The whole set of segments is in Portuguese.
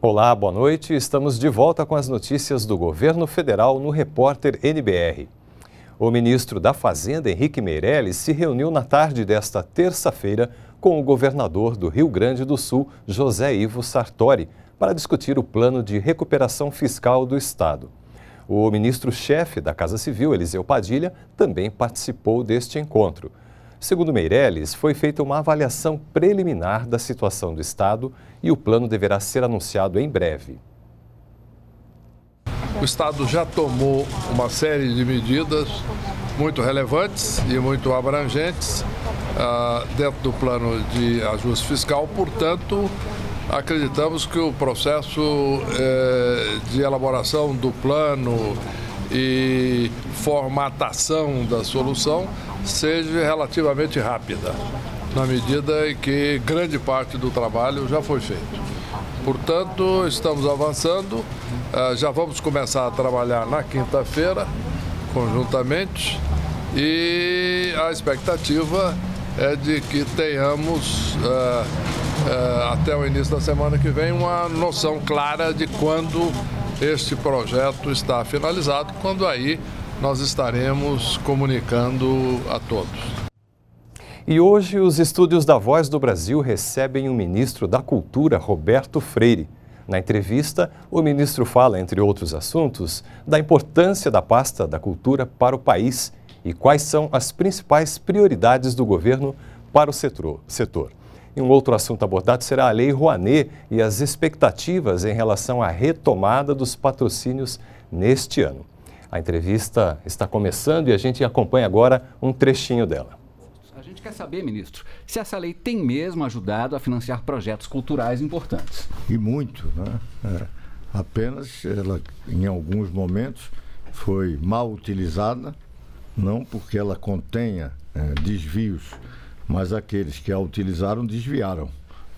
Olá, boa noite. Estamos de volta com as notícias do governo federal no Repórter NBR. O ministro da Fazenda, Henrique Meirelles, se reuniu na tarde desta terça-feira com o governador do Rio Grande do Sul, José Ivo Sartori, para discutir o plano de recuperação fiscal do Estado. O ministro-chefe da Casa Civil, Eliseu Padilha, também participou deste encontro. Segundo Meirelles, foi feita uma avaliação preliminar da situação do Estado e o plano deverá ser anunciado em breve. O Estado já tomou uma série de medidas muito relevantes e muito abrangentes uh, dentro do plano de ajuste fiscal, portanto, acreditamos que o processo eh, de elaboração do plano e formatação da solução seja relativamente rápida, na medida em que grande parte do trabalho já foi feito. Portanto, estamos avançando, ah, já vamos começar a trabalhar na quinta-feira, conjuntamente, e a expectativa é de que tenhamos ah, ah, até o início da semana que vem uma noção clara de quando este projeto está finalizado, quando aí nós estaremos comunicando a todos. E hoje os estúdios da Voz do Brasil recebem o ministro da Cultura, Roberto Freire. Na entrevista, o ministro fala, entre outros assuntos, da importância da pasta da cultura para o país e quais são as principais prioridades do governo para o setor. setor. E um outro assunto abordado será a Lei Rouanet e as expectativas em relação à retomada dos patrocínios neste ano. A entrevista está começando e a gente acompanha agora um trechinho dela. A gente quer saber, ministro, se essa lei tem mesmo ajudado a financiar projetos culturais importantes. E muito, né? É. Apenas ela, em alguns momentos, foi mal utilizada, não porque ela contenha é, desvios, mas aqueles que a utilizaram desviaram.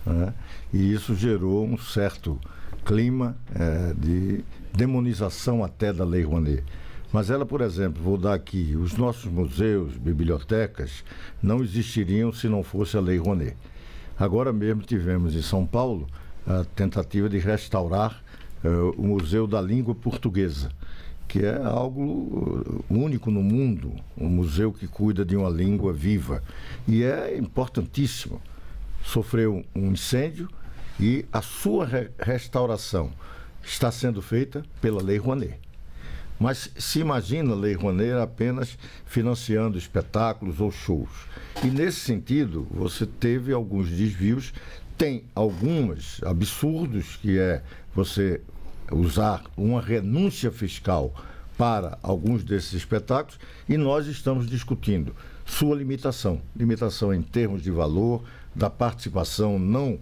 Né? E isso gerou um certo clima é, de demonização até da Lei Rouanet. Mas ela, por exemplo, vou dar aqui, os nossos museus, bibliotecas, não existiriam se não fosse a Lei Rouanet. Agora mesmo tivemos em São Paulo a tentativa de restaurar uh, o Museu da Língua Portuguesa, que é algo uh, único no mundo, um museu que cuida de uma língua viva. E é importantíssimo sofreu um incêndio e a sua re restauração está sendo feita pela Lei Rouanet. Mas se imagina a Lei Rouanet apenas financiando espetáculos ou shows. E nesse sentido, você teve alguns desvios, tem alguns absurdos, que é você usar uma renúncia fiscal para alguns desses espetáculos, e nós estamos discutindo sua limitação, limitação em termos de valor, da participação, não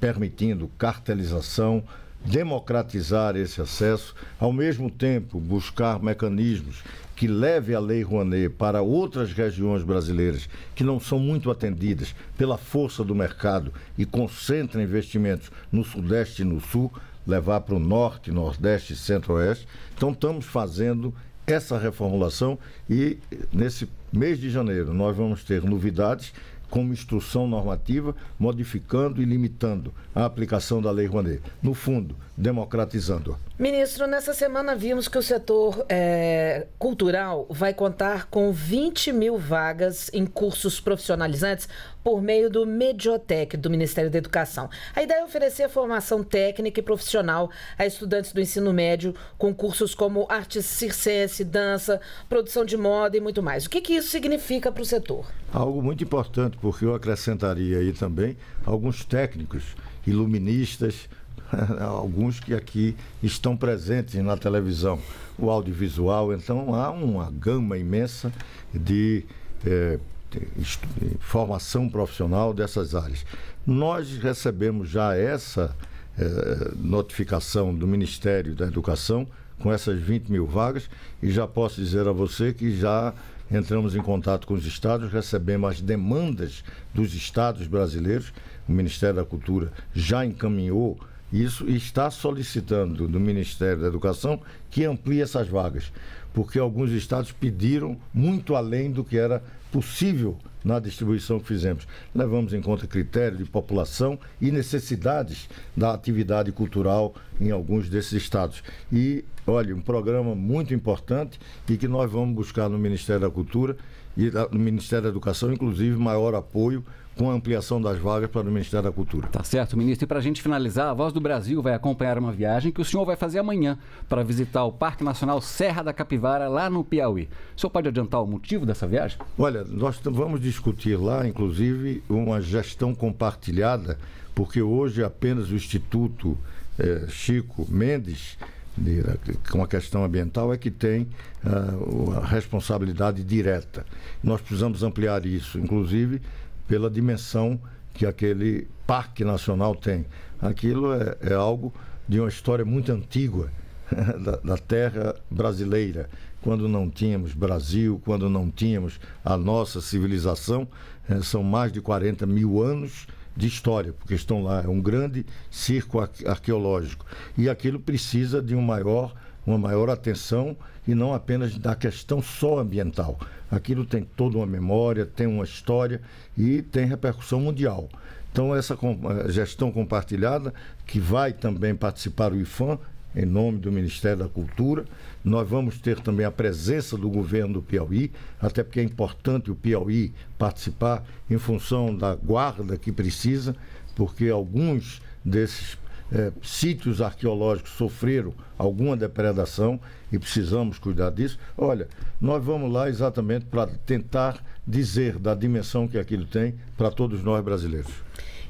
permitindo cartelização, democratizar esse acesso, ao mesmo tempo buscar mecanismos que leve a Lei Rouanet para outras regiões brasileiras que não são muito atendidas pela força do mercado e concentra investimentos no Sudeste e no Sul, levar para o Norte, Nordeste e Centro-Oeste. Então, estamos fazendo essa reformulação e nesse mês de janeiro nós vamos ter novidades como instrução normativa, modificando e limitando a aplicação da Lei Rouanet. No fundo, democratizando. Ministro, nessa semana vimos que o setor é, cultural vai contar com 20 mil vagas em cursos profissionalizantes por meio do Mediotec, do Ministério da Educação. A ideia é oferecer formação técnica e profissional a estudantes do ensino médio com cursos como artes circense, dança, produção de moda e muito mais. O que, que isso significa para o setor? Algo muito importante porque eu acrescentaria aí também alguns técnicos, iluministas, alguns que aqui estão presentes na televisão, o audiovisual. Então há uma gama imensa de, eh, de formação profissional dessas áreas. Nós recebemos já essa eh, notificação do Ministério da Educação com essas 20 mil vagas e já posso dizer a você que já entramos em contato com os estados, recebemos as demandas dos estados brasileiros. O Ministério da Cultura já encaminhou isso e está solicitando do Ministério da Educação que amplie essas vagas, porque alguns estados pediram muito além do que era possível na distribuição que fizemos. Levamos em conta critério de população e necessidades da atividade cultural em alguns desses estados. E, olha, um programa muito importante e que nós vamos buscar no Ministério da Cultura e no Ministério da Educação, inclusive maior apoio com a ampliação das vagas para o Ministério da Cultura. Tá certo, ministro. E para a gente finalizar, a Voz do Brasil vai acompanhar uma viagem que o senhor vai fazer amanhã para visitar o Parque Nacional Serra da Capivara, lá no Piauí. O senhor pode adiantar o motivo dessa viagem? Olha, nós vamos discutir lá, inclusive, uma gestão compartilhada, porque hoje apenas o Instituto eh, Chico Mendes de, eh, com a questão ambiental é que tem uh, a responsabilidade direta. Nós precisamos ampliar isso, inclusive pela dimensão que aquele parque nacional tem. Aquilo é, é algo de uma história muito antiga da, da terra brasileira, quando não tínhamos Brasil, quando não tínhamos a nossa civilização, eh, são mais de 40 mil anos de história, porque estão lá, é um grande circo arqueológico. E aquilo precisa de um maior, uma maior atenção e não apenas da questão só ambiental. Aquilo tem toda uma memória, tem uma história e tem repercussão mundial. Então, essa eh, gestão compartilhada, que vai também participar o IFAM, em nome do Ministério da Cultura. Nós vamos ter também a presença do governo do Piauí, até porque é importante o Piauí participar em função da guarda que precisa, porque alguns desses é, sítios arqueológicos sofreram alguma depredação e precisamos cuidar disso. Olha, nós vamos lá exatamente para tentar dizer da dimensão que aquilo tem para todos nós brasileiros.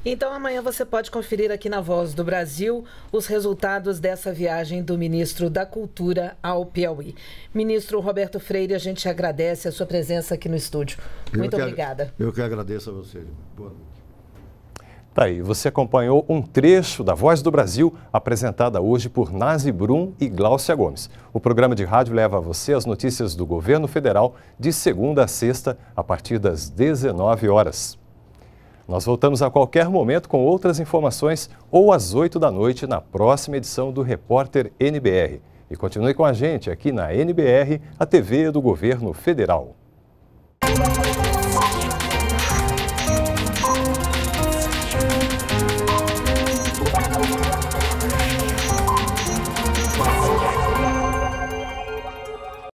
Então amanhã você pode conferir aqui na Voz do Brasil os resultados dessa viagem do ministro da Cultura ao Piauí. Ministro Roberto Freire, a gente agradece a sua presença aqui no estúdio. Muito eu obrigada. Que, eu que agradeço a você. Boa noite. Tá aí, você acompanhou um trecho da Voz do Brasil, apresentada hoje por Nazi Brum e Gláucia Gomes. O programa de rádio leva a você as notícias do governo federal de segunda a sexta, a partir das 19 horas. Nós voltamos a qualquer momento com outras informações ou às 8 da noite na próxima edição do Repórter NBR. E continue com a gente aqui na NBR, a TV do Governo Federal.